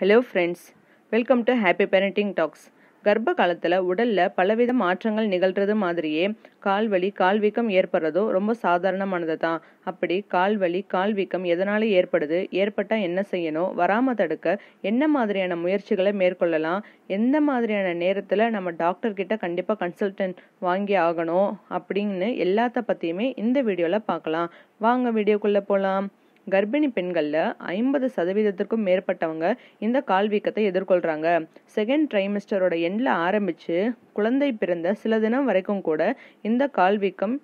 hello friends welcome to happy parenting talks கர்ப்ப காலத்தில் உடலில் பலவித மாற்றங்கள் நிகழ்கிறது மாதிரியே கால்வலி கால் வீக்கம் ஏற்படுறதோ ரொம்ப சாதாரணமானது தான் அப்படி கால்வலி கால் வீக்கம் எதனால் ஏற்படுது ஏற்பட்டால் என்ன செய்யணும் வராமல் தடுக்க என்ன மாதிரியான முயற்சிகளை மேற்கொள்ளலாம் எந்த மாதிரியான நேரத்தில் நம்ம டாக்டர்கிட்ட கண்டிப்பாக கன்சல்டன்ட் வாங்கி ஆகணும் அப்படின்னு எல்லாத்த பற்றியுமே இந்த வீடியோவில் பார்க்கலாம் வாங்க வீடியோக்குள்ளே போகலாம் கர்ப்பிணி பெண்களில் ஐம்பது சதவீதத்திற்கும் மேற்பட்டவங்க இந்த கால் வீக்கத்தை எதிர்கொள்கிறாங்க செகண்ட் ட்ரைமிஸ்டரோட எண்டில் ஆரம்பித்து குழந்தை பிறந்த சில தினம் வரைக்கும் கூட இந்த கால் வீக்கம்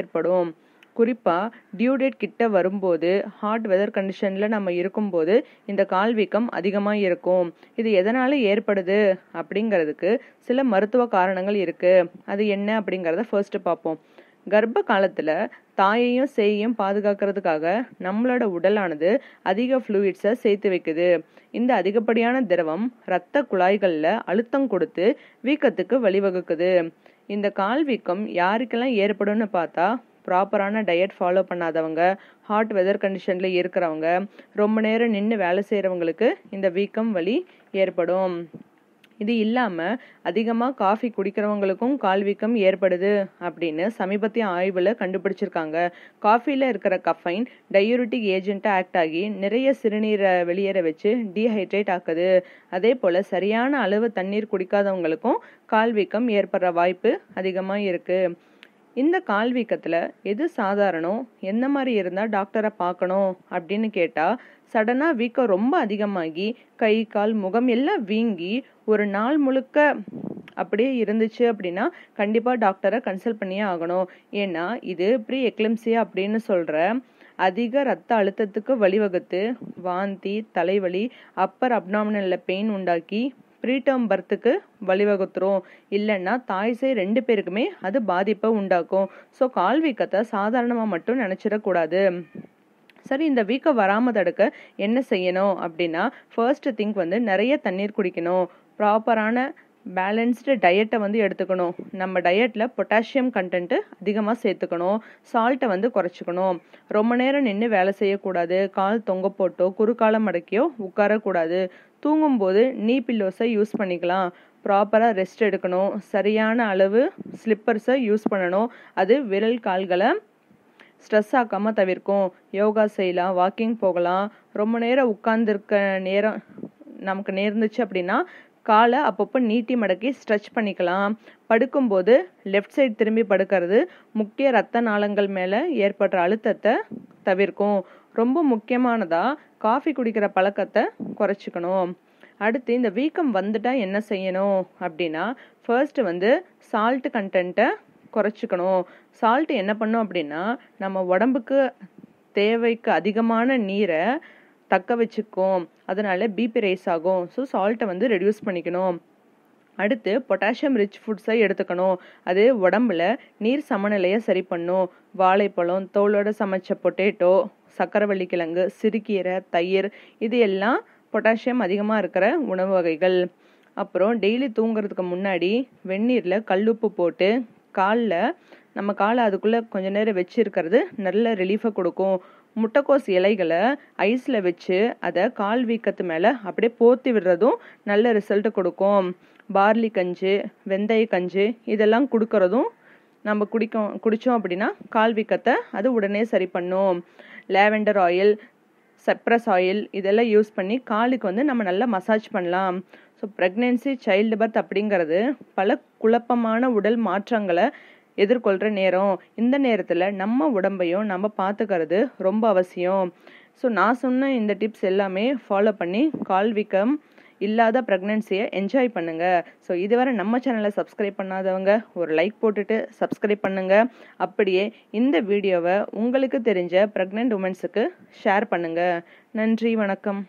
ஏற்படும் குறிப்பாக டியூ டேட் கிட்ட வரும்போது ஹாட் வெதர் கண்டிஷனில் நம்ம இருக்கும்போது இந்த கால் வீக்கம் அதிகமாக இருக்கும் இது எதனால் ஏற்படுது அப்படிங்கிறதுக்கு சில மருத்துவ காரணங்கள் இருக்குது அது என்ன அப்படிங்கிறத ஃபர்ஸ்ட்டு பார்ப்போம் கர்ப்ப காலத்தில் தாயையும் சேயையும் பாதுகாக்கிறதுக்காக நம்மளோட உடலானது அதிக ஃப்ளூயிட்ஸை சேர்த்து வைக்குது இந்த அதிகப்படியான திரவம் இரத்த குழாய்களில் அழுத்தம் கொடுத்து வீக்கத்துக்கு வழிவகுக்குது இந்த கால் வீக்கம் யாருக்கெல்லாம் ஏற்படும்னு பார்த்தா ப்ராப்பரான டயட் ஃபாலோ பண்ணாதவங்க ஹாட் வெதர் கண்டிஷனில் இருக்கிறவங்க ரொம்ப நேரம் நின்று வேலை செய்கிறவங்களுக்கு இந்த வீக்கம் வலி ஏற்படும் இது இல்லாமல் அதிகமாக காஃபி குடிக்கிறவங்களுக்கும் கால் வீக்கம் ஏற்படுது அப்படின்னு சமீபத்திய ஆய்வில் கண்டுபிடிச்சிருக்காங்க காஃபியில் இருக்கிற கஃபைன் டயூரிட்டிக் ஏஜெண்ட்டாக ஆக்ட் ஆகி நிறைய சிறுநீரை வெளியேற வச்சு டீஹைட்ரேட் ஆக்குது அதே போல் சரியான அளவு தண்ணீர் குடிக்காதவங்களுக்கும் கால் வீக்கம் ஏற்படுற வாய்ப்பு அதிகமாக இருக்குது இந்த கால் வீக்கத்தில் எது சாதாரணம் என்ன மாதிரி இருந்தால் டாக்டரை பார்க்கணும் அப்படின்னு கேட்டால் சடனாக வீக்கம் ரொம்ப அதிகமாகி கை கால் முகம் எல்லாம் வீங்கி ஒரு நாள் முழுக்க அப்படியே இருந்துச்சு அப்படின்னா கண்டிப்பாக டாக்டரை கன்சல்ட் பண்ணியே ஆகணும் ஏன்னா இது ப்ரீ எக்லிம்சியா அப்படின்னு சொல்கிற அதிக ரத்த அழுத்தத்துக்கு வழிவகுத்து வாந்தி தலைவலி அப்பர் அப்டாமினலில் பெயின் உண்டாக்கி ப்ரீடேர்ம் பர்த்துக்கு வழிவகுத்துரும் இல்லைன்னா தாய் ரெண்டு பேருக்குமே அது பாதிப்பை உண்டாக்கும் ஸோ கால் வீக்கத்தை சாதாரணமாக மட்டும் நினச்சிடக்கூடாது சரி இந்த வீக்கம் வராமல் தடுக்க என்ன செய்யணும் அப்படின்னா ஃபர்ஸ்ட் திங்க் வந்து நிறைய தண்ணீர் குடிக்கணும் ப்ராப்பரான பேலன்ஸ்டு டயட்டை வந்து எடுத்துக்கணும் நம்ம டயட்டில் பொட்டாசியம் கண்டென்ட்டு அதிகமாக சேர்த்துக்கணும் சால்ட்டை வந்து குறைச்சிக்கணும் ரொம்ப நேரம் நின்று வேலை செய்யக்கூடாது கால் தொங்க போட்டோ குறுக்கால மடக்கியோ உட்காரக்கூடாது தூங்கும்போது நீ பில்லோஸை யூஸ் பண்ணிக்கலாம் ப்ராப்பராக ரெஸ்ட் எடுக்கணும் சரியான அளவு ஸ்லிப்பர்ஸை யூஸ் பண்ணணும் அது விரல் கால்களை ஸ்ட்ரெஸ் ஆக்காமல் தவிர்க்கும் யோகா செய்யலாம் வாக்கிங் போகலாம் ரொம்ப நேரம் உட்கார்ந்துருக்க நேரம் நமக்கு நேர்ந்துச்சு அப்படின்னா காலை அப்பப்போ நீட்டி மடக்கி ஸ்ட்ரெச் பண்ணிக்கலாம் படுக்கும்போது லெஃப்ட் சைடு திரும்பி படுக்கிறது முக்கிய ரத்த நாளங்கள் மேலே ஏற்படுற அழுத்தத்தை தவிர்க்கும் ரொம்ப முக்கியமானதாக காஃபி குடிக்கிற பழக்கத்தை குறைச்சிக்கணும் அடுத்து இந்த வீக்கம் வந்துட்டால் என்ன செய்யணும் அப்படின்னா ஃபர்ஸ்ட்டு வந்து சால்ட் கண்டென்ட்டை குறைச்சிக்கணும் சால்ட் என்ன பண்ணும் அப்படின்னா நம்ம உடம்புக்கு தேவைக்கு அதிகமான நீரை தக்க வச்சுக்கும் அதனால் பிபி ரைஸ் ஆகும் ஸோ சால்ட்டை வந்து ரெடியூஸ் பண்ணிக்கணும் அடுத்து பொட்டாசியம் ரிச் ஃபுட்ஸை எடுத்துக்கணும் அது உடம்புல நீர் சமநிலையை சரி பண்ணும் வாழைப்பழம் தோலோட சமைச்ச பொட்டேட்டோ சக்கரவள்ளி கிழங்கு சிறுக்கீரை தயிர் இது எல்லாம் பொட்டாசியம் அதிகமாக இருக்கிற உணவு வகைகள் அப்புறம் டெய்லி தூங்குறதுக்கு முன்னாடி வெந்நீரில் கல்லுப்பு போட்டு காலில் நம்ம காலை அதுக்குள்ளே கொஞ்ச நேரம் வச்சுருக்கிறது நல்ல ரிலீஃபை கொடுக்கும் முட்டைக்கோஸ் இலைகளை ஐஸில் வச்சு அதை கால் வீக்கத்து மேலே அப்படியே போர்த்தி விடுறதும் நல்ல ரிசல்ட் கொடுக்கும் பார்லி கஞ்சி வெந்தய கஞ்சி இதெல்லாம் கொடுக்கறதும் நம்ம குடிக்கோம் குடித்தோம் அப்படின்னா கால் வீக்கத்தை அது உடனே சரி பண்ணும் லேவெண்டர் ஆயில் சப்ரஸ் ஆயில் இதெல்லாம் யூஸ் பண்ணி காலுக்கு வந்து நம்ம நல்லா மசாஜ் பண்ணலாம் ஸோ ப்ரெக்னென்சி சைல்டு பர்த் அப்படிங்கிறது பல குழப்பமான உடல் மாற்றங்களை எதிர்கொள்கிற நேரம் இந்த நேரத்தில் நம்ம உடம்பையும் நம்ம பார்த்துக்கிறது ரொம்ப அவசியம் ஸோ நான் சொன்ன இந்த டிப்ஸ் எல்லாமே ஃபாலோ பண்ணி கால் வீக்கம் இல்லாத ப்ரெக்னென்சியை என்ஜாய் பண்ணுங்கள் ஸோ இதுவரை நம்ம சேனலை சப்ஸ்கிரைப் பண்ணாதவங்க ஒரு லைக் போட்டுட்டு சப்ஸ்கிரைப் பண்ணுங்கள் அப்படியே இந்த வீடியோவை உங்களுக்கு தெரிஞ்ச ப்ரெக்னென்ட் உமன்ஸுக்கு ஷேர் பண்ணுங்கள் நன்றி வணக்கம்